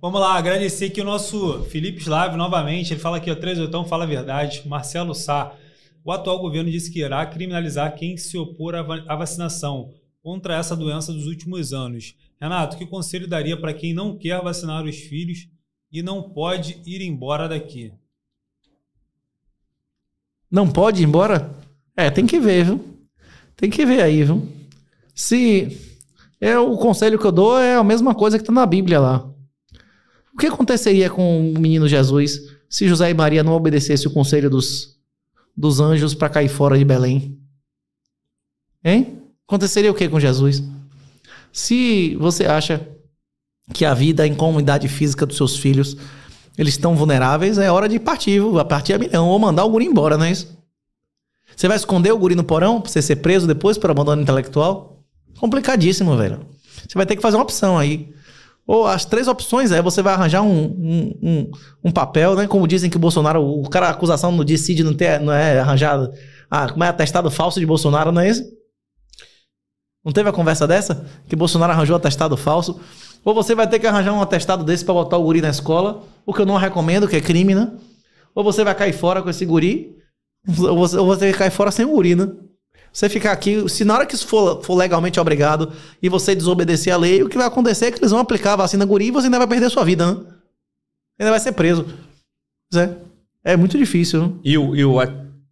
Vamos lá, agradecer aqui o nosso Felipe Slav novamente. Ele fala aqui, ó, três oitão, fala a verdade. Marcelo Sá. O atual governo disse que irá criminalizar quem se opor à vacinação contra essa doença dos últimos anos. Renato, que conselho daria para quem não quer vacinar os filhos e não pode ir embora daqui? Não pode ir embora? É, tem que ver, viu? Tem que ver aí, viu? Se. É, o conselho que eu dou é a mesma coisa que está na Bíblia lá. O que aconteceria com o menino Jesus se José e Maria não obedecessem o conselho dos, dos anjos para cair fora de Belém? Hein? Aconteceria o que com Jesus? Se você acha que a vida, a incomodidade física dos seus filhos, eles estão vulneráveis, é hora de partir, a partir a milhão, ou mandar o guri embora, não é isso? Você vai esconder o guri no porão pra você ser preso depois por abandono intelectual? Complicadíssimo, velho. Você vai ter que fazer uma opção aí. Ou as três opções, aí você vai arranjar um, um, um, um papel, né? Como dizem que o Bolsonaro, o cara, a acusação no decide não, ter, não é arranjado. Ah, como é atestado falso de Bolsonaro, não é isso? Não teve a conversa dessa? Que Bolsonaro arranjou atestado falso. Ou você vai ter que arranjar um atestado desse para botar o guri na escola, o que eu não recomendo, que é crime, né? Ou você vai cair fora com esse guri, ou você, ou você vai cair fora sem o guri, né? você ficar aqui, se na hora que isso for, for legalmente obrigado e você desobedecer a lei, o que vai acontecer é que eles vão aplicar a vacina guri e você ainda vai perder sua vida, né? Ainda vai ser preso. Pois é. É muito difícil, né? E o, e o,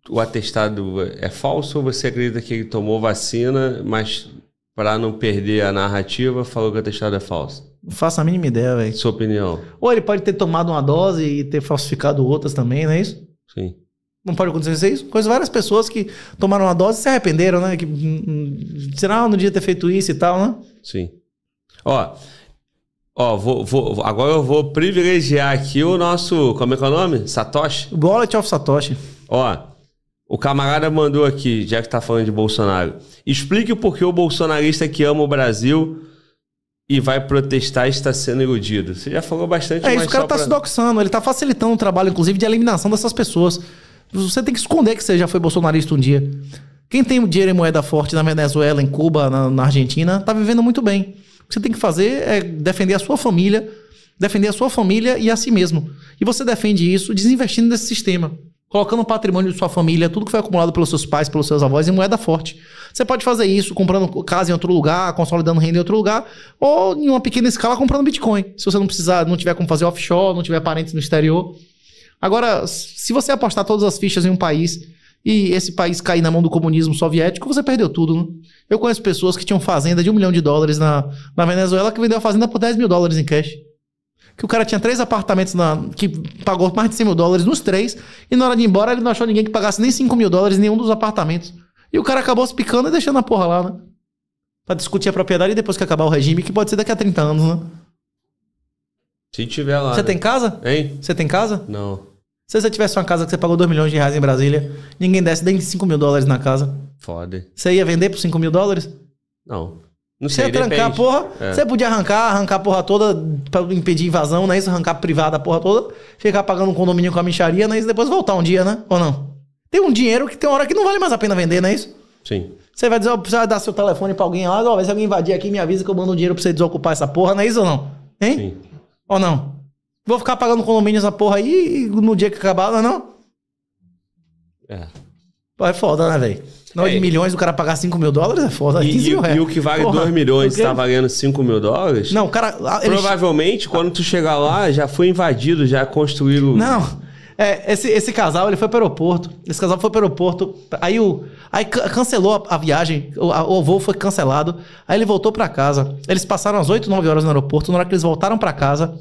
o atestado é falso ou você acredita que ele tomou vacina, mas para não perder a narrativa, falou que o atestado é falso? Não faço a mínima ideia, velho. Sua opinião. Ou ele pode ter tomado uma dose e ter falsificado outras também, não é isso? Sim. Não pode acontecer isso? É Coisas várias pessoas que tomaram uma dose e se arrependeram, né? Que, hum, hum, será ah, não devia ter feito isso e tal, né? Sim. Ó, ó vou, vou, agora eu vou privilegiar aqui o nosso. Como é que é o nome? Satoshi? Wallet of Satoshi. Ó, o camarada mandou aqui, já que tá falando de Bolsonaro. Explique por que o bolsonarista que ama o Brasil e vai protestar está sendo iludido. Você já falou bastante. É isso, o cara tá pra... se doxando, ele tá facilitando o trabalho, inclusive, de eliminação dessas pessoas. Você tem que esconder que você já foi bolsonarista um dia. Quem tem dinheiro em moeda forte na Venezuela, em Cuba, na, na Argentina, está vivendo muito bem. O que você tem que fazer é defender a sua família, defender a sua família e a si mesmo. E você defende isso desinvestindo nesse sistema colocando o patrimônio de sua família, tudo que foi acumulado pelos seus pais, pelos seus avós, em moeda forte. Você pode fazer isso comprando casa em outro lugar, consolidando renda em outro lugar, ou em uma pequena escala comprando Bitcoin. Se você não precisar, não tiver como fazer offshore, não tiver parentes no exterior. Agora, se você apostar todas as fichas em um país e esse país cair na mão do comunismo soviético, você perdeu tudo. Né? Eu conheço pessoas que tinham fazenda de um milhão de dólares na, na Venezuela que vendeu a fazenda por 10 mil dólares em cash. Que o cara tinha três apartamentos na, que pagou mais de 100 mil dólares nos três, e na hora de ir embora ele não achou ninguém que pagasse nem 5 mil dólares em nenhum dos apartamentos. E o cara acabou se picando e deixando a porra lá, né? Pra discutir a propriedade depois que acabar o regime, que pode ser daqui a 30 anos, né? Se tiver lá. Você né? tem casa? Hein? Você tem casa? Não. Se você tivesse uma casa que você pagou 2 milhões de reais em Brasília, ninguém desse nem 5 mil dólares na casa. Foda. Você ia vender por 5 mil dólares? Não. Não sei, Você ia trancar a porra, é. você podia arrancar, arrancar a porra toda pra impedir invasão, não é Isso, arrancar privada a porra toda, ficar pagando um condomínio com a micharia, é né? Isso depois voltar um dia, né? Ou não? Tem um dinheiro que tem uma hora que não vale mais a pena vender, não é isso? Sim. Você vai dizer, precisa dar seu telefone pra alguém lá, ó, se alguém invadir aqui, me avisa que eu mando um dinheiro pra você desocupar essa porra, não é isso ou não? Hein? Sim. Ou não? Vou ficar pagando condomínio essa porra aí no dia que acabar, não, é não? É. Pô, é foda, né, velho? 9 é. milhões, o cara pagar 5 mil dólares é foda. E, e, e o que vale Porra, 2 milhões tá valendo 5 mil dólares? Não, o cara. Provavelmente, quando tu chegar lá, já foi invadido, já construíram. Não. É, esse, esse casal, ele foi pro aeroporto. Esse casal foi pro aeroporto. Aí, o, aí cancelou a, a viagem. O, a, o voo foi cancelado. Aí ele voltou para casa. Eles passaram as 8, 9 horas no aeroporto. Na hora que eles voltaram para casa,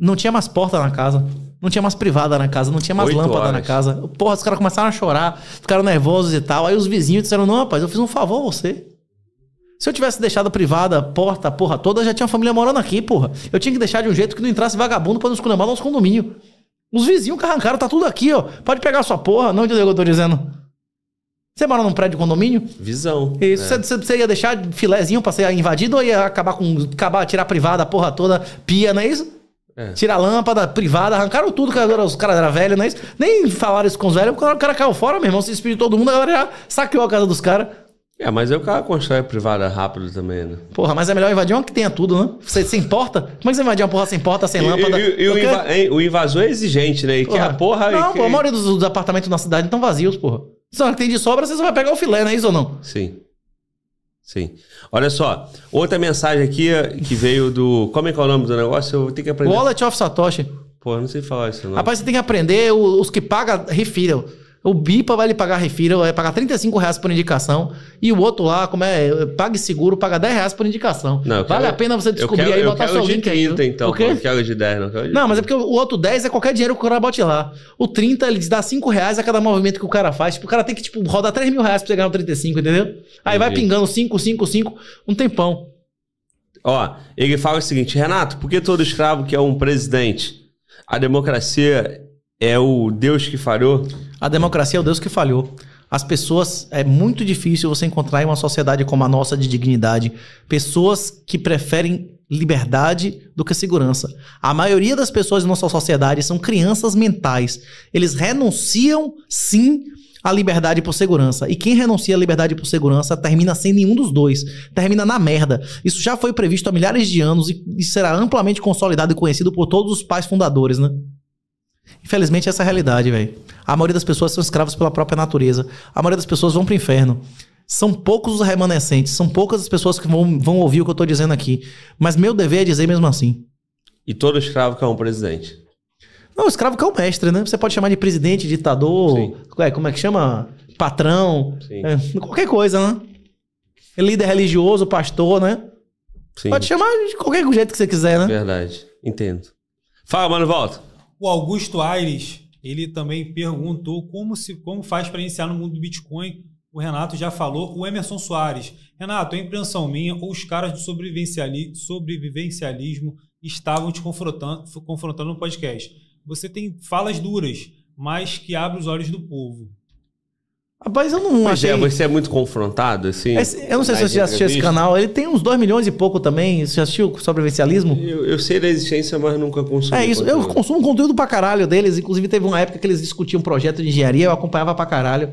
não tinha mais porta na casa. Não tinha mais privada na casa, não tinha mais Oito lâmpada horas. na casa. Porra, os caras começaram a chorar, ficaram nervosos e tal. Aí os vizinhos disseram: Não, rapaz, eu fiz um favor a você. Se eu tivesse deixado privada, porta, porra toda, já tinha uma família morando aqui, porra. Eu tinha que deixar de um jeito que não entrasse vagabundo pra não esculhambar nosso condomínio. Os vizinhos que arrancaram, tá tudo aqui, ó. Pode pegar a sua porra. Não entendeu o que eu tô dizendo? Você mora num prédio de condomínio? Visão. Isso, você, né? você ia deixar filézinho pra ser invadido ou ia acabar com. acabar, tirar privada, porra toda, pia, não é isso? É. Tira a lâmpada privada, arrancaram tudo, cara, os caras eram velhos, isso? Né? Nem falaram isso com os velhos, porque o cara caiu fora, meu irmão, se despediu todo mundo, galera já saqueou a casa dos caras. É, mas eu é o cara constrói privada rápido também, né? Porra, mas é melhor invadir uma que tenha tudo, né? Você sem porta? Como é que você invadir uma porra sem porta, sem lâmpada? E, e, e o, inva hein, o invasor é exigente, né? E porra. que a porra. É não, que... pô, a maioria dos, dos apartamentos na cidade estão vazios, porra. Só que tem de sobra, você só vai pegar o filé, não é isso ou não? Sim. Sim. Olha só, outra mensagem aqui que veio do. Como é que é o nome do negócio? Eu tenho que aprender. Wallet of Satoshi. Pô, eu não sei falar isso. Não. Rapaz, você tem que aprender os que pagam refiram. O BIPA vai lhe pagar refiral, vai pagar 35 reais por indicação. E o outro lá, como é, pague seguro, paga 10 reais por indicação. Não, vale quero, a pena você descobrir quero, aí e botar seu link 30, aí. Eu então, porque... eu quero de 10, não quero de Não, mas é porque o outro 10 é qualquer dinheiro que o cara bote lá. O 30, ele te dá 5 reais a cada movimento que o cara faz. Tipo, o cara tem que, tipo, rodar 3 mil reais pra você ganhar o 35, entendeu? Aí Entendi. vai pingando 5, 5, 5, um tempão. Ó, ele fala o seguinte, Renato, por que todo escravo que é um presidente? A democracia é o Deus que falhou? A democracia é o Deus que falhou. As pessoas, é muito difícil você encontrar em uma sociedade como a nossa de dignidade, pessoas que preferem liberdade do que segurança. A maioria das pessoas em nossa sociedade são crianças mentais. Eles renunciam, sim, à liberdade por segurança. E quem renuncia à liberdade por segurança termina sem nenhum dos dois. Termina na merda. Isso já foi previsto há milhares de anos e, e será amplamente consolidado e conhecido por todos os pais fundadores, né? Infelizmente, essa é a realidade, velho. A maioria das pessoas são escravas pela própria natureza. A maioria das pessoas vão pro inferno. São poucos os remanescentes, são poucas as pessoas que vão, vão ouvir o que eu tô dizendo aqui. Mas meu dever é dizer mesmo assim. E todo escravo que é um presidente. Não, o escravo que é o mestre, né? Você pode chamar de presidente, ditador, Sim. É, como é que chama? Patrão, é, qualquer coisa, né? Líder religioso, pastor, né? Sim. Pode chamar de qualquer jeito que você quiser, né? Verdade, entendo. Fala, mano, volta. O Augusto Aires, ele também perguntou como, se, como faz para iniciar no mundo do Bitcoin. O Renato já falou. O Emerson Soares. Renato, a impressão minha ou os caras do sobrevivenciali, sobrevivencialismo estavam te confrontando, confrontando no podcast. Você tem falas duras, mas que abre os olhos do povo. Rapaz, eu não Mas é, achei... é, você é muito confrontado, assim. Esse, eu não sei se você já assistiu esse canal. Ele tem uns 2 milhões e pouco também. Você já assistiu sobrevivencialismo? Eu, eu sei da existência, mas nunca consumi. É isso. Conteúdo. Eu consumo conteúdo pra caralho deles. Inclusive, teve uma época que eles discutiam um projeto de engenharia. Eu acompanhava pra caralho.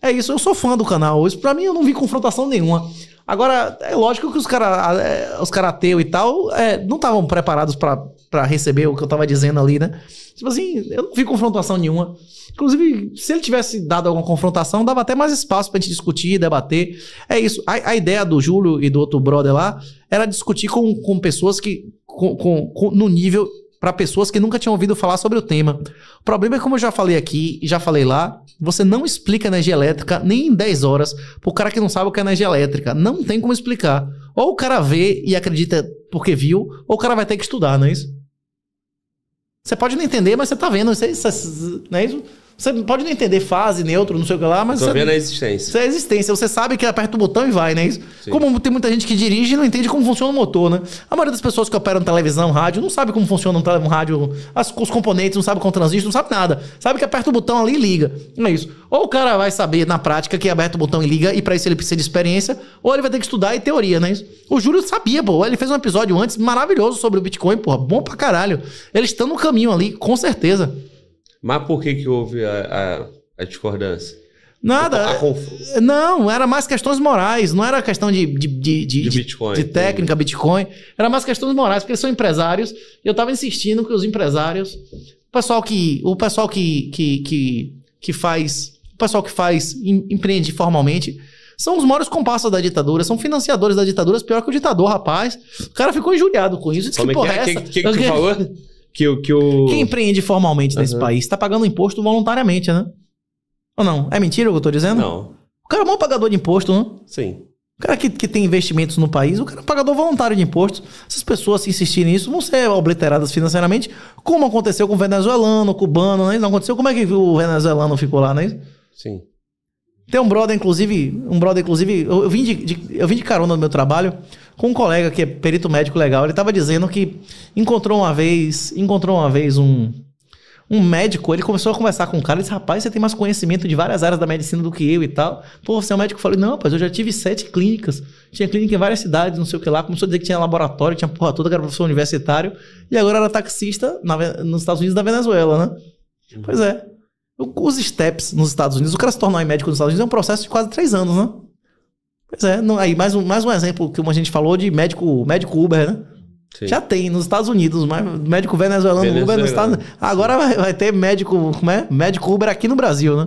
É isso. Eu sou fã do canal. Isso, pra mim, eu não vi confrontação nenhuma. Agora, é lógico que os caras, é, os cara e tal, é, não estavam preparados para para receber o que eu tava dizendo ali, né? Tipo assim, eu não vi confrontação nenhuma. Inclusive, se ele tivesse dado alguma confrontação, dava até mais espaço pra gente discutir, debater. É isso. A, a ideia do Júlio e do outro brother lá era discutir com, com pessoas que. Com, com, com no nível para pessoas que nunca tinham ouvido falar sobre o tema. O problema é, como eu já falei aqui e já falei lá, você não explica energia elétrica nem em 10 horas pro cara que não sabe o que é energia elétrica. Não tem como explicar. Ou o cara vê e acredita porque viu, ou o cara vai ter que estudar, não é isso? Você pode não entender, mas você está vendo. Você, você, não é isso? Você pode não entender fase, neutro, não sei o que lá, mas. Tô você, vendo a existência. Isso é a existência. Você sabe que aperta o botão e vai, né? Isso. Como tem muita gente que dirige e não entende como funciona o motor, né? A maioria das pessoas que operam televisão, rádio, não sabe como funciona um, tele, um rádio, as, os componentes, não sabe como transiste, não sabe nada. Sabe que aperta o botão ali e liga. Não é isso. Ou o cara vai saber na prática que aperta o botão e liga, e para isso ele precisa de experiência, ou ele vai ter que estudar e teoria, né? O Júlio sabia, pô. Ele fez um episódio antes maravilhoso sobre o Bitcoin, porra. Bom pra caralho. Ele está no caminho ali, com certeza. Mas por que, que houve a, a, a discordância? Nada. A conf... Não, era mais questões morais, não era questão de, de, de, de, de Bitcoin, de técnica, Bitcoin. Era mais questões morais, porque eles são empresários. E eu estava insistindo que os empresários, o pessoal que. O pessoal que, que, que, que faz. O pessoal que faz, empreende formalmente, são os maiores compassos da ditadura, são financiadores da ditadura, pior que o ditador, rapaz. O cara ficou injuriado com isso. Disse, que é é? porra é Que, que, que, falou? que o. Que o... Quem empreende formalmente uhum. nesse país está pagando imposto voluntariamente, né? Ou não? É mentira o que eu estou dizendo? Não. O cara é o maior pagador de imposto, não? Né? Sim. O cara que, que tem investimentos no país, o cara é um pagador voluntário de impostos. Essas pessoas, se insistirem nisso, vão ser obliteradas financeiramente, como aconteceu com o venezuelano, o cubano, né? Não aconteceu? Como é que o venezuelano ficou lá, não é Sim. Tem um brother, inclusive, um brother, inclusive, eu, eu vim de, de, eu vim de carona no meu trabalho com um colega que é perito médico legal. Ele tava dizendo que encontrou uma vez, encontrou uma vez um, um médico, ele começou a conversar com o um cara, ele disse, rapaz, você tem mais conhecimento de várias áreas da medicina do que eu e tal. Pô, você é um médico? Eu falei, não, rapaz, eu já tive sete clínicas, tinha clínica em várias cidades, não sei o que lá, começou a dizer que tinha laboratório, tinha porra toda, que era professor universitário, e agora era é taxista na, nos Estados Unidos da Venezuela, né? Uhum. Pois é, os STEPs nos Estados Unidos, o cara se tornar médico nos Estados Unidos é um processo de quase três anos, né? Pois é, não, aí mais um, mais um exemplo que a gente falou de médico, médico Uber, né? Sim. Já tem nos Estados Unidos, mas médico venezuelano, Uber nos Estados Agora vai, vai, ter médico, como é? Médico Uber aqui no Brasil, né?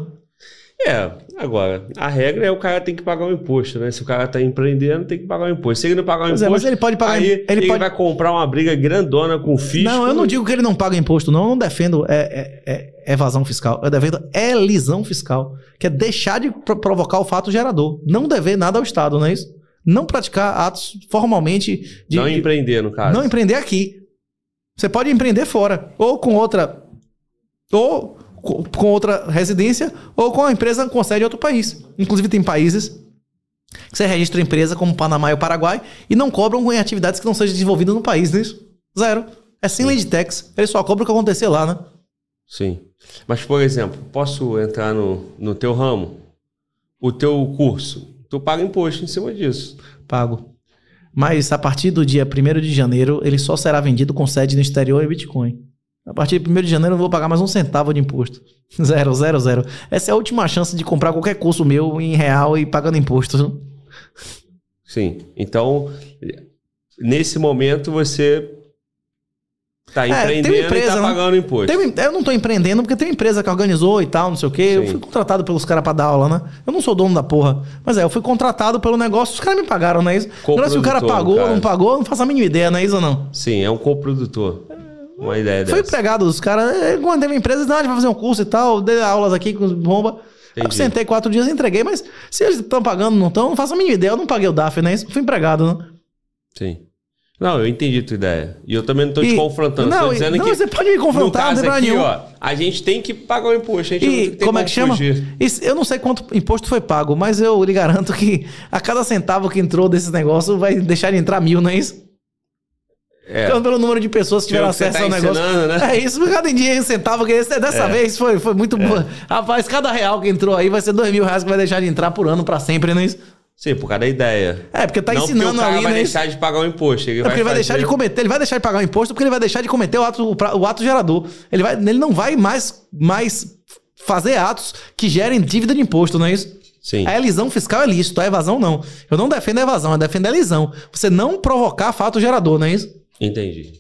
É, agora, a regra é o cara tem que pagar o um imposto, né? Se o cara tá empreendendo, tem que pagar o um imposto. Se ele não pagar o um é, imposto, é, ele pode pagar. Aí ele, ele pode... vai comprar uma briga grandona com o fisco. Não, eu não digo que ele não paga imposto, não. Eu não defendo é, é, é evasão fiscal. Eu defendo elisão fiscal, que é deixar de provocar o fato gerador. Não dever nada ao Estado, não é isso? Não praticar atos formalmente de. Não empreender, no caso. Não empreender aqui. Você pode empreender fora. Ou com outra. Ou com outra residência ou com a empresa com sede em outro país. Inclusive, tem países que você registra a empresa como Panamá e o Paraguai e não cobram em atividades que não sejam desenvolvidas no país, né? Zero. É sem lei de tax. Ele só cobra o que acontecer lá, né? Sim. Mas, por exemplo, posso entrar no, no teu ramo? O teu curso? Tu paga imposto em cima disso. Pago. Mas a partir do dia 1 de janeiro, ele só será vendido com sede no exterior em Bitcoin. A partir de 1 de janeiro eu não vou pagar mais um centavo de imposto. Zero, zero, zero. Essa é a última chance de comprar qualquer curso meu em real e pagando imposto. Sim. Então, nesse momento você está é, empreendendo é, empresa, e tá né? pagando imposto. Tem, eu não estou empreendendo porque tem uma empresa que organizou e tal, não sei o quê. Sim. Eu fui contratado pelos caras para dar aula, né? Eu não sou dono da porra. Mas é, eu fui contratado pelo negócio, os caras me pagaram, né? não é isso? Agora se o cara pagou ou não pagou, eu não faço a mínima ideia, não é isso ou não? Sim, é um coprodutor. Uma ideia dessa. Foi empregado, os caras, quando né, teve empresa, não, a gente vai fazer um curso e tal, dei aulas aqui com bomba. Entendi. Eu sentei quatro dias e entreguei, mas se eles estão pagando não estão, não faço a mínima ideia. Eu não paguei o DAF, né? Isso fui empregado, né? Sim. Não, eu entendi a tua ideia. E eu também não estou te confrontando. Não, não então você pode me confrontar, não tem aqui, nenhum. Ó, a gente tem que pagar o imposto. A gente e, tem como é que chama? Isso, eu não sei quanto imposto foi pago, mas eu lhe garanto que a cada centavo que entrou desse negócio vai deixar de entrar mil, não é isso? É. Então, pelo número de pessoas que tiveram acesso tá ao negócio. Né? É isso, cada dia um centavo. Dessa é. vez foi, foi muito é. boa. Rapaz, cada real que entrou aí vai ser dois mil reais que vai deixar de entrar por ano para sempre, não é isso? Sim, por causa da ideia. É, porque tá não ensinando porque o cara ali, vai né? deixar de pagar o imposto. Ele, é vai, ele vai deixar de cometer, ele vai deixar de pagar o imposto porque ele vai deixar de cometer o ato, o ato gerador. Ele, vai, ele não vai mais, mais fazer atos que gerem dívida de imposto, não é isso? Sim. A elisão fiscal é lícito, a evasão não. Eu não defendo a evasão, eu defendo a elisão. Você não provocar fato gerador, não é isso? Entendi.